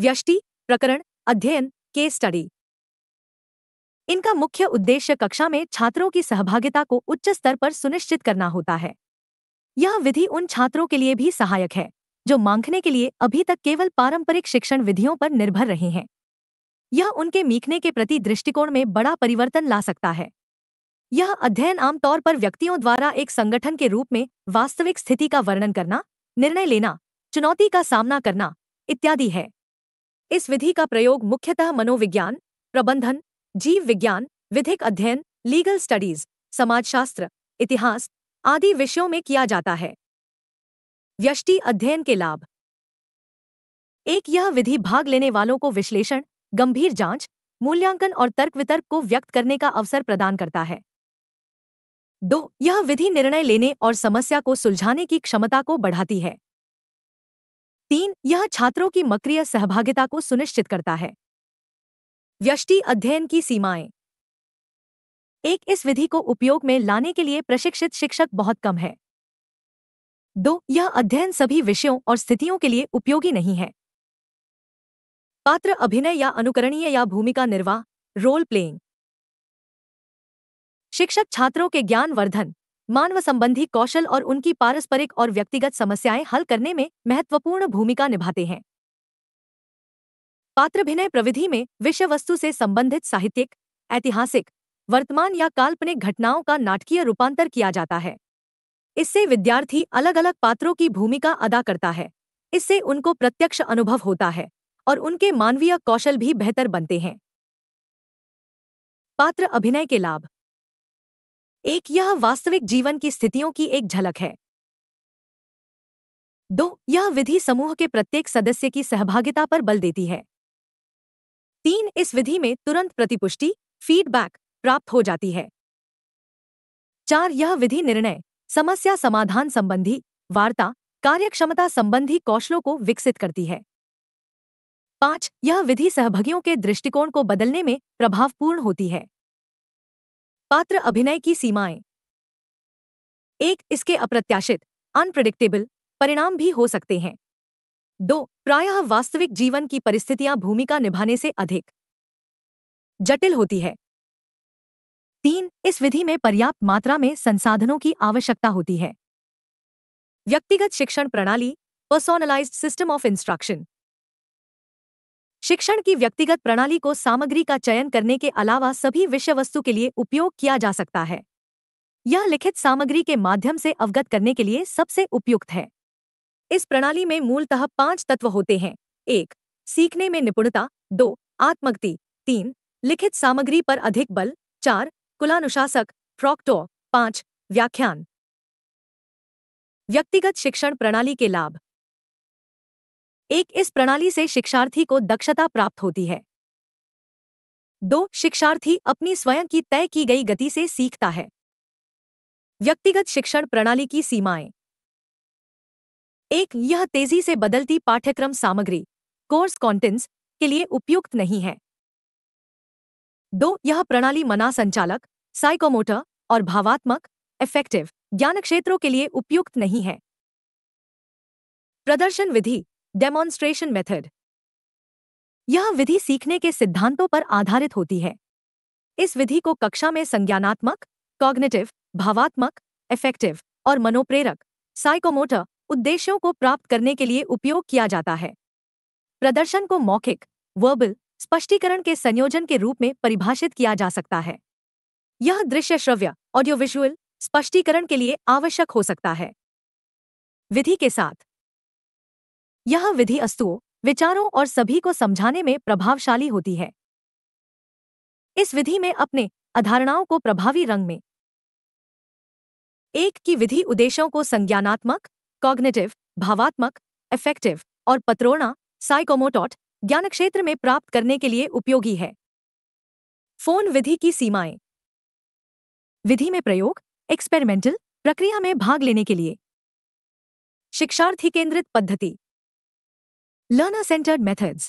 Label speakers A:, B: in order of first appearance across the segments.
A: व्यष्टि प्रकरण अध्ययन केस स्टडी इनका मुख्य उद्देश्य कक्षा में छात्रों की सहभागिता को उच्च स्तर पर सुनिश्चित करना होता है यह विधि उन छात्रों के लिए भी सहायक है जो मांगने के लिए अभी तक केवल पारंपरिक शिक्षण विधियों पर निर्भर रहे हैं यह उनके मीखने के प्रति दृष्टिकोण में बड़ा परिवर्तन ला सकता है यह अध्ययन आमतौर पर व्यक्तियों द्वारा एक संगठन के रूप में वास्तविक स्थिति का वर्णन करना निर्णय लेना चुनौती का सामना करना इत्यादि है इस विधि का प्रयोग मुख्यतः मनोविज्ञान प्रबंधन जीव विज्ञान विधिक अध्ययन लीगल स्टडीज समाजशास्त्र इतिहास आदि विषयों में किया जाता है व्यष्टि अध्ययन के लाभ एक यह विधि भाग लेने वालों को विश्लेषण गंभीर जांच मूल्यांकन और तर्क वितर्क को व्यक्त करने का अवसर प्रदान करता है दो यह विधि निर्णय लेने और समस्या को सुलझाने की क्षमता को बढ़ाती है तीन यह छात्रों की मक्रिय सहभागिता को सुनिश्चित करता है व्यष्टि अध्ययन की सीमाएं एक इस विधि को उपयोग में लाने के लिए प्रशिक्षित शिक्षक बहुत कम है दो यह अध्ययन सभी विषयों और स्थितियों के लिए उपयोगी नहीं है पात्र अभिनय या अनुकरणीय या भूमिका निर्वाह रोल प्लेइंग शिक्षक छात्रों के ज्ञान वर्धन मानव संबंधी कौशल और उनकी पारस्परिक और व्यक्तिगत समस्याएं हल करने में महत्वपूर्ण भूमिका निभाते हैं पात्रभिनय प्रविधि में विषय वस्तु से संबंधित साहित्यिक ऐतिहासिक वर्तमान या काल्पनिक घटनाओं का नाटकीय रूपांतर किया जाता है इससे विद्यार्थी अलग अलग पात्रों की भूमिका अदा करता है इससे उनको प्रत्यक्ष अनुभव होता है और उनके मानवीय कौशल भी बेहतर बनते हैं पात्र अभिनय के लाभ एक यह वास्तविक जीवन की स्थितियों की एक झलक है दो यह विधि समूह के प्रत्येक सदस्य की सहभागिता पर बल देती है तीन इस विधि में तुरंत प्रतिपुष्टि फीडबैक प्राप्त हो जाती है चार यह विधि निर्णय समस्या समाधान संबंधी वार्ता कार्यक्षमता संबंधी कौशलों को विकसित करती है पांच यह विधि सहभागियों के दृष्टिकोण को बदलने में प्रभावपूर्ण होती है पात्र अभिनय की सीमाएं एक इसके अप्रत्याशित अनप्रडिक्टेबल परिणाम भी हो सकते हैं दो प्रायः वास्तविक जीवन की परिस्थितियां भूमिका निभाने से अधिक जटिल होती है तीन इस विधि में पर्याप्त मात्रा में संसाधनों की आवश्यकता होती है व्यक्तिगत शिक्षण प्रणाली पर्सोनलाइज्ड सिस्टम ऑफ इंस्ट्रक्शन शिक्षण की व्यक्तिगत प्रणाली को सामग्री का चयन करने के अलावा सभी विषय वस्तु के लिए उपयोग किया जा सकता है यह लिखित सामग्री के माध्यम से अवगत करने के लिए सबसे उपयुक्त है इस प्रणाली में मूलतः पांच तत्व होते हैं एक सीखने में निपुणता दो आत्मगति तीन लिखित सामग्री पर अधिक बल चार कुलानुशासक प्रॉक्टो पांच व्याख्यान व्यक्तिगत शिक्षण प्रणाली के लाभ एक इस प्रणाली से शिक्षार्थी को दक्षता प्राप्त होती है दो शिक्षार्थी अपनी स्वयं की तय की गई गति से सीखता है व्यक्तिगत शिक्षण प्रणाली की सीमाएं एक यह तेजी से बदलती पाठ्यक्रम सामग्री कोर्स कॉन्टेंट्स के लिए उपयुक्त नहीं है दो यह प्रणाली मना संचालक साइकोमोटर और भावात्मक इफेक्टिव ज्ञान क्षेत्रों के लिए उपयुक्त नहीं है प्रदर्शन विधि डेमोन्स्ट्रेशन मेथड यह विधि सीखने के सिद्धांतों पर आधारित होती है इस विधि को कक्षा में संज्ञानात्मक कॉग्निटिव भावात्मक इफेक्टिव और मनोप्रेरक साइकोमोटर उद्देश्यों को प्राप्त करने के लिए उपयोग किया जाता है प्रदर्शन को मौखिक वर्बल स्पष्टीकरण के संयोजन के रूप में परिभाषित किया जा सकता है यह दृश्य श्रव्य ऑडियोविजुअल स्पष्टीकरण के लिए आवश्यक हो सकता है विधि के साथ यह विधि वस्तुओं विचारों और सभी को समझाने में प्रभावशाली होती है इस विधि में अपने अधारणाओं को प्रभावी रंग में एक की विधि उद्देश्यों को संज्ञानात्मक कॉग्निटिव भावात्मक इफेक्टिव और पत्रोणा साइकोमोटॉट ज्ञान क्षेत्र में प्राप्त करने के लिए उपयोगी है फोन विधि की सीमाएं विधि में प्रयोग एक्सपेरिमेंटल प्रक्रिया में भाग लेने के लिए शिक्षार्थी केंद्रित पद्धति लर्नर सेंटर्ड मेथड्स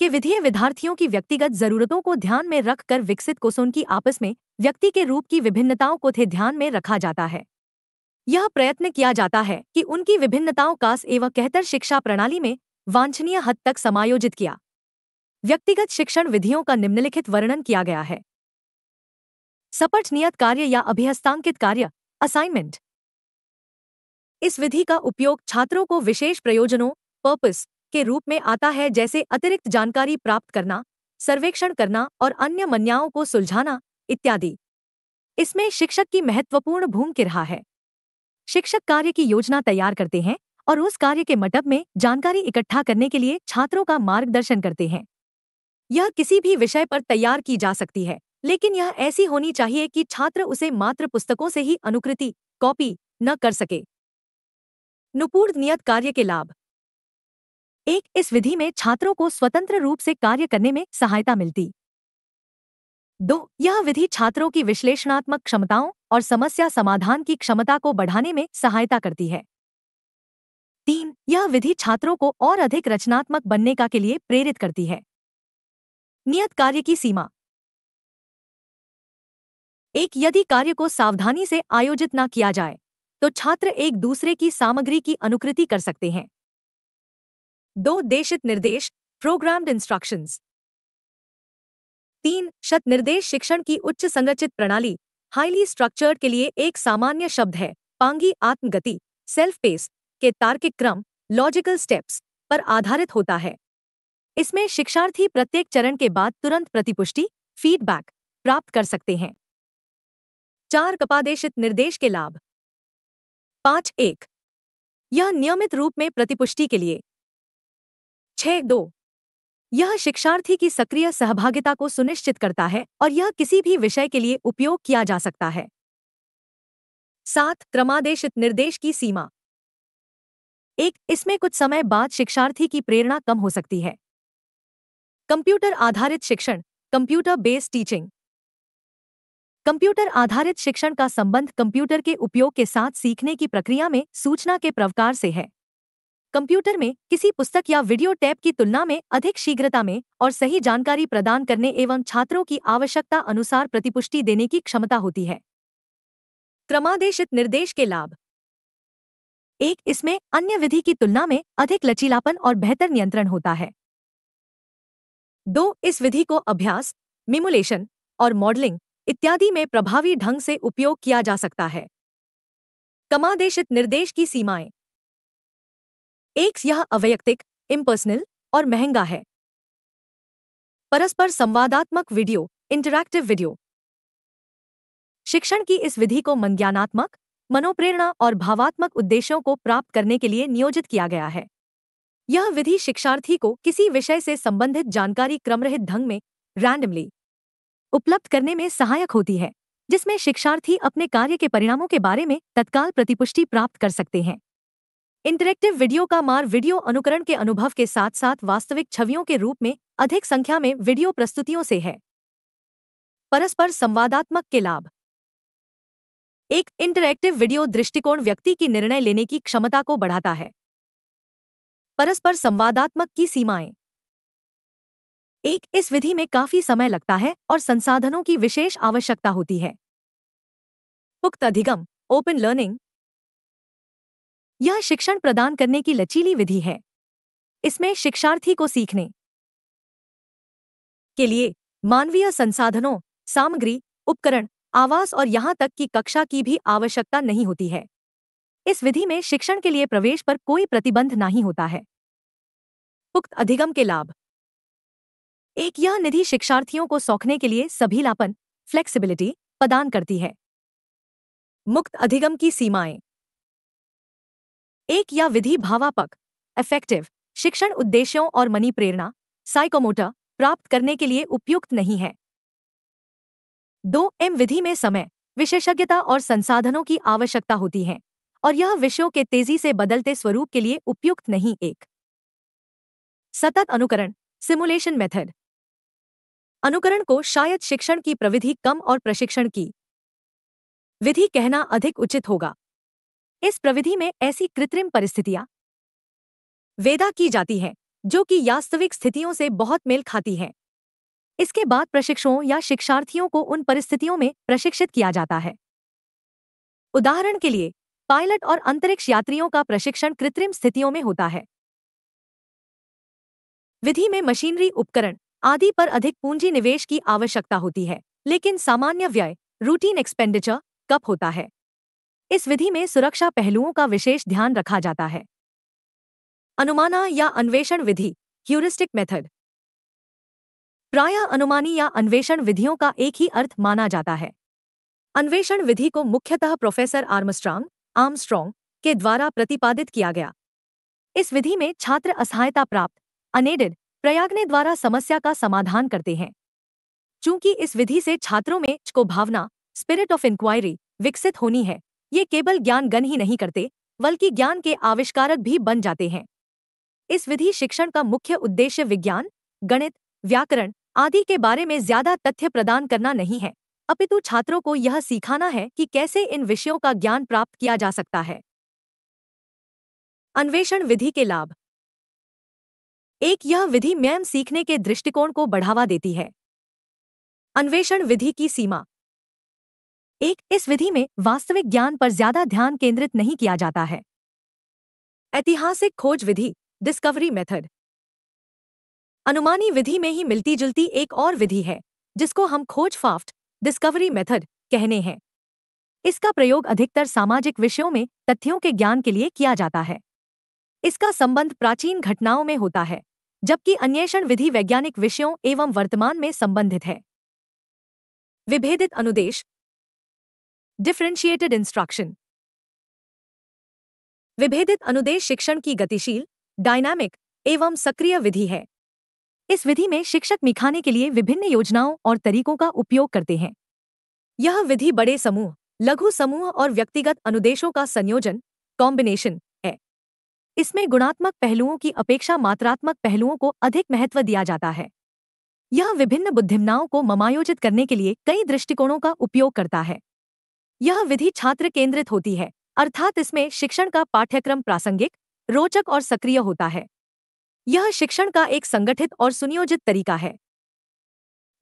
A: के विधेय विद्यार्थियों की व्यक्तिगत जरूरतों को ध्यान में रखकर विकसित कोसोन की आपस में व्यक्ति के रूप की विभिन्नताओं को थे ध्यान में रखा जाता है यह प्रयत्न किया जाता है कि उनकी विभिन्नताओं का एवं कहतर शिक्षा प्रणाली में वांछनीय हद तक समायोजित किया व्यक्तिगत शिक्षण विधियों का निम्नलिखित वर्णन किया गया है सपट नियत कार्य या अभिहस्तांकित कार्य असाइनमेंट इस विधि का उपयोग छात्रों को विशेष प्रयोजनों पर्पस के रूप में आता है जैसे अतिरिक्त जानकारी प्राप्त करना सर्वेक्षण करना और अन्य मन्याओं को सुलझाना इत्यादि इसमें शिक्षक की महत्वपूर्ण भूमिका रहा है शिक्षक कार्य की योजना तैयार करते हैं और उस कार्य के मटब में जानकारी इकट्ठा करने के लिए छात्रों का मार्गदर्शन करते हैं यह किसी भी विषय पर तैयार की जा सकती है लेकिन यह ऐसी होनी चाहिए कि छात्र उसे मात्र पुस्तकों से ही अनुकृति कॉपी न कर सके नुपूर्ण नियत कार्य के लाभ एक इस विधि में छात्रों को स्वतंत्र रूप से कार्य करने में सहायता मिलती दो यह विधि छात्रों की विश्लेषणात्मक क्षमताओं और समस्या समाधान की क्षमता को बढ़ाने में सहायता करती है तीन यह विधि छात्रों को और अधिक रचनात्मक बनने का के लिए प्रेरित करती है नियत कार्य की सीमा एक यदि कार्य को सावधानी से आयोजित न किया जाए तो छात्र एक दूसरे की सामग्री की अनुकृति कर सकते हैं दो देशित निर्देश प्रोग्राम्ड इंस्ट्रक्शंस तीन शत निर्देश शिक्षण की उच्च संरचित प्रणाली हाईली स्ट्रक्चर्ड के लिए एक सामान्य शब्द है पांगी आत्मगति सेल्फ पेस के तार्किक क्रम लॉजिकल स्टेप्स पर आधारित होता है इसमें शिक्षार्थी प्रत्येक चरण के बाद तुरंत प्रतिपुष्टि फीडबैक प्राप्त कर सकते हैं चार कपादेशित निर्देश के लाभ पांच एक यह नियमित रूप में प्रतिपुष्टि के लिए छ दो यह शिक्षार्थी की सक्रिय सहभागिता को सुनिश्चित करता है और यह किसी भी विषय के लिए उपयोग किया जा सकता है सात क्रमादेशित निर्देश की सीमा एक इसमें कुछ समय बाद शिक्षार्थी की प्रेरणा कम हो सकती है कंप्यूटर आधारित शिक्षण कंप्यूटर बेस्ड टीचिंग कंप्यूटर आधारित शिक्षण का संबंध कंप्यूटर के उपयोग के साथ सीखने की प्रक्रिया में सूचना के प्रवकार से है कंप्यूटर में किसी पुस्तक या वीडियो टैप की तुलना में अधिक शीघ्रता में और सही जानकारी प्रदान करने एवं छात्रों की आवश्यकता अनुसार प्रतिपुष्टि देने की क्षमता होती है क्रमादेशित निर्देश के लाभ एक इसमें अन्य विधि की तुलना में अधिक लचीलापन और बेहतर नियंत्रण होता है दो इस विधि को अभ्यास मिमुलेशन और मॉडलिंग इत्यादि में प्रभावी ढंग से उपयोग किया जा सकता है कमादेशित निर्देश की सीमाएं एक यह अवैयक्तिक इम्पर्सनल और महंगा है परस्पर संवादात्मक वीडियो इंटरैक्टिव वीडियो शिक्षण की इस विधि को मनज्ञानात्मक मनोप्रेरणा और भावात्मक उद्देश्यों को प्राप्त करने के लिए नियोजित किया गया है यह विधि शिक्षार्थी को किसी विषय से संबंधित जानकारी क्रमरहित ढंग में रैंडमली उपलब्ध करने में सहायक होती है जिसमें शिक्षार्थी अपने कार्य के परिणामों के बारे में तत्काल प्रतिपुष्टि प्राप्त कर सकते हैं इंटरेक्टिव वीडियो का मार वीडियो अनुकरण के अनुभव के साथ साथ वास्तविक छवियों के रूप में अधिक संख्या में वीडियो प्रस्तुतियों से है परस्पर संवादात्मक के लाभ एक इंटरैक्टिव वीडियो दृष्टिकोण व्यक्ति की निर्णय लेने की क्षमता को बढ़ाता है परस्पर संवादात्मक की सीमाएं एक इस विधि में काफी समय लगता है और संसाधनों की विशेष आवश्यकता होती है उक्त अधिगम ओपन लर्निंग यह शिक्षण प्रदान करने की लचीली विधि है इसमें शिक्षार्थी को सीखने के लिए मानवीय संसाधनों सामग्री उपकरण आवास और यहाँ तक कि कक्षा की भी आवश्यकता नहीं होती है इस विधि में शिक्षण के लिए प्रवेश पर कोई प्रतिबंध नहीं होता है उक्त अधिगम के लाभ एक यह निधि शिक्षार्थियों को सौंखने के लिए सभी लापन फ्लेक्सिबिलिटी प्रदान करती है मुक्त अधिगम की सीमाएं एक या विधि भावापक इफेक्टिव शिक्षण उद्देश्यों और मनी प्रेरणा साइकोमोटर प्राप्त करने के लिए उपयुक्त नहीं है दो एम विधि में समय विशेषज्ञता और संसाधनों की आवश्यकता होती है और यह विषयों के तेजी से बदलते स्वरूप के लिए उपयुक्त नहीं एक सतत अनुकरण सिमुलेशन मेथड अनुकरण को शायद शिक्षण की प्रविधि कम और प्रशिक्षण की विधि कहना अधिक उचित होगा इस प्रविधि में ऐसी कृत्रिम परिस्थितियां वेदा की जाती हैं जो कि वास्तविक स्थितियों से बहुत मेल खाती हैं इसके बाद प्रशिक्षुओं या शिक्षार्थियों को उन परिस्थितियों में प्रशिक्षित किया जाता है उदाहरण के लिए पायलट और अंतरिक्ष यात्रियों का प्रशिक्षण कृत्रिम स्थितियों में होता है विधि में मशीनरी उपकरण आदि पर अधिक पूंजी निवेश की आवश्यकता होती है लेकिन सामान्य व्यय रूटीन एक्सपेंडिचर कब होता है इस विधि में सुरक्षा पहलुओं का विशेष ध्यान रखा जाता है अनुमाना या अन्वेषण विधि ह्यूरिस्टिक मेथड प्राय अनुमानी या अन्वेषण विधियों का एक ही अर्थ माना जाता है अन्वेषण विधि को मुख्यतः प्रोफेसर आर्मस्ट्रांग आर्मस्ट्रांग के द्वारा प्रतिपादित किया गया इस विधि में छात्र असहायता प्राप्त अनेडेड प्रयागने द्वारा समस्या का समाधान करते हैं चूंकि इस विधि से छात्रों में को भावना स्पिरिट ऑफ इंक्वायरी विकसित होनी है ये केवल ज्ञान गन ही नहीं करते बल्कि ज्ञान के आविष्कारक भी बन जाते हैं इस विधि शिक्षण का मुख्य उद्देश्य विज्ञान गणित व्याकरण आदि के बारे में ज्यादा तथ्य प्रदान करना नहीं है अपितु छात्रों को यह सीखाना है कि कैसे इन विषयों का ज्ञान प्राप्त किया जा सकता है अन्वेषण विधि के लाभ एक यह विधि मैम सीखने के दृष्टिकोण को बढ़ावा देती है अन्वेषण विधि की सीमा एक इस विधि में वास्तविक ज्ञान पर ज्यादा ध्यान केंद्रित नहीं किया जाता है ऐतिहासिक खोज विधि डिस्कवरी मेथड अनुमानी विधि में ही मिलती जुलती एक और विधि है जिसको हम खोज फाफ्ट डिस्कवरी मेथड कहने हैं इसका प्रयोग अधिकतर सामाजिक विषयों में तथ्यों के ज्ञान के लिए किया जाता है इसका संबंध प्राचीन घटनाओं में होता है जबकि अन्वेषण विधि वैज्ञानिक विषयों एवं वर्तमान में संबंधित है विभेदित अनुदेश डिफ्रेंशिएटेड इंस्ट्रक्शन विभेदित अनुदेश शिक्षण की गतिशील डायनामिक एवं सक्रिय विधि है इस विधि में शिक्षक मिखाने के लिए विभिन्न योजनाओं और तरीकों का उपयोग करते हैं यह विधि बड़े समूह लघु समूह और व्यक्तिगत अनुदेशों का संयोजन कॉम्बिनेशन इसमें गुणात्मक पहलुओं की अपेक्षा मात्रात्मक पहलुओं को अधिक महत्व दिया जाता है यह विभिन्न बुद्धिमनाओं को ममायोजित करने के लिए कई दृष्टिकोणों का उपयोग करता है यह विधि छात्र केंद्रित होती है अर्थात इसमें शिक्षण का पाठ्यक्रम प्रासंगिक रोचक और सक्रिय होता है यह शिक्षण का एक संगठित और सुनियोजित तरीका है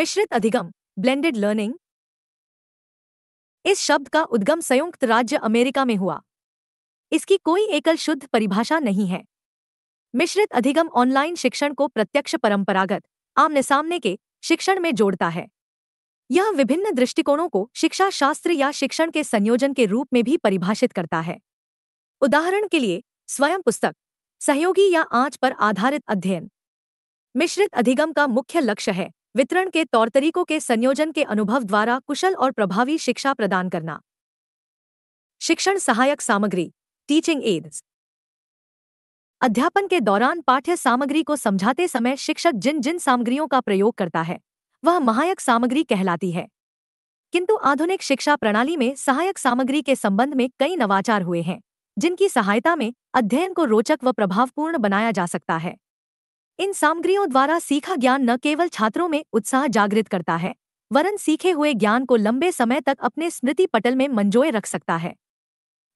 A: मिश्रित अधिगम ब्लेंडेड लर्निंग इस शब्द का उद्गम संयुक्त राज्य अमेरिका में हुआ इसकी कोई एकल शुद्ध परिभाषा नहीं है मिश्रित अधिगम ऑनलाइन शिक्षण को प्रत्यक्ष परंपरागत आमने सामने के शिक्षण में जोड़ता है यह विभिन्न दृष्टिकोणों को शिक्षा शास्त्र या शिक्षण के संयोजन के रूप में भी परिभाषित करता है उदाहरण के लिए स्वयं पुस्तक सहयोगी या आंच पर आधारित अध्ययन मिश्रित अधिगम का मुख्य लक्ष्य है वितरण के तौर तरीकों के संयोजन के अनुभव द्वारा कुशल और प्रभावी शिक्षा प्रदान करना शिक्षण सहायक सामग्री टीचिंग एड्स अध्यापन के दौरान पाठ्य सामग्री को समझाते समय शिक्षक जिन जिन सामग्रियों का प्रयोग करता है वह महायक सामग्री कहलाती है किंतु आधुनिक शिक्षा प्रणाली में सहायक सामग्री के संबंध में कई नवाचार हुए हैं जिनकी सहायता में अध्ययन को रोचक व प्रभावपूर्ण बनाया जा सकता है इन सामग्रियों द्वारा सीखा ज्ञान न केवल छात्रों में उत्साह जागृत करता है वरन सीखे हुए ज्ञान को लंबे समय तक अपने स्मृति पटल में मंजोए रख सकता है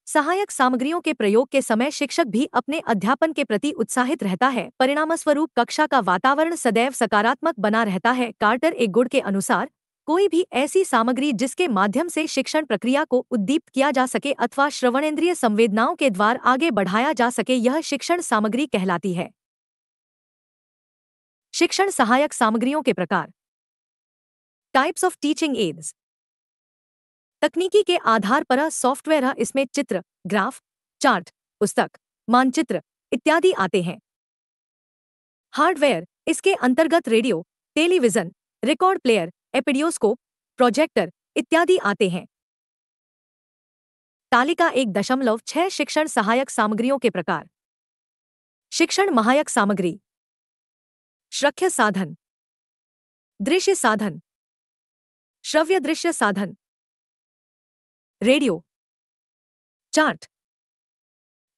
A: सहायक सामग्रियों के प्रयोग के समय शिक्षक भी अपने अध्यापन के प्रति उत्साहित रहता है परिणामस्वरूप कक्षा का वातावरण सदैव सकारात्मक बना रहता है कार्टर एक गुड़ के अनुसार कोई भी ऐसी सामग्री जिसके माध्यम से शिक्षण प्रक्रिया को उद्दीप्त किया जा सके अथवा श्रवणेन्द्रिय संवेदनाओं के द्वार आगे बढ़ाया जा सके यह शिक्षण सामग्री कहलाती है शिक्षण सहायक सामग्रियों के प्रकार टाइप्स ऑफ टीचिंग एड्स तकनीकी के आधार पर सॉफ्टवेयर इसमें चित्र ग्राफ चार्ट पुस्तक मानचित्र इत्यादि आते हैं हार्डवेयर इसके अंतर्गत radio television record player epidiascope projector इत्यादि आते हैं तालिका एक दशमलव छह शिक्षण सहायक सामग्रियों के प्रकार शिक्षण महायक सामग्री श्रख्य साधन दृश्य साधन श्रव्य दृश्य साधन रेडियो चार्ट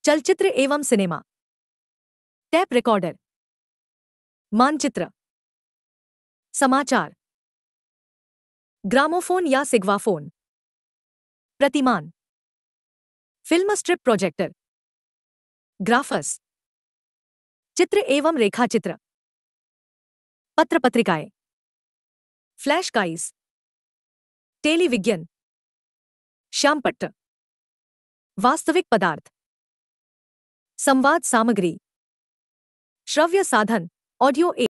A: चलचित्र एवं सिनेमा टैप रिकॉर्डर मानचित्र समाचार ग्रामोफोन या सिग्वाफोन प्रतिमान फिल्म स्ट्रिप प्रोजेक्टर ग्राफस चित्र एवं रेखाचित्र पत्र पत्रिकाएं फ्लैश काइस टेलीविज्ञन श्यामपट्ट वास्तविक पदार्थ संवाद सामग्री श्रव्य साधन ऑडियो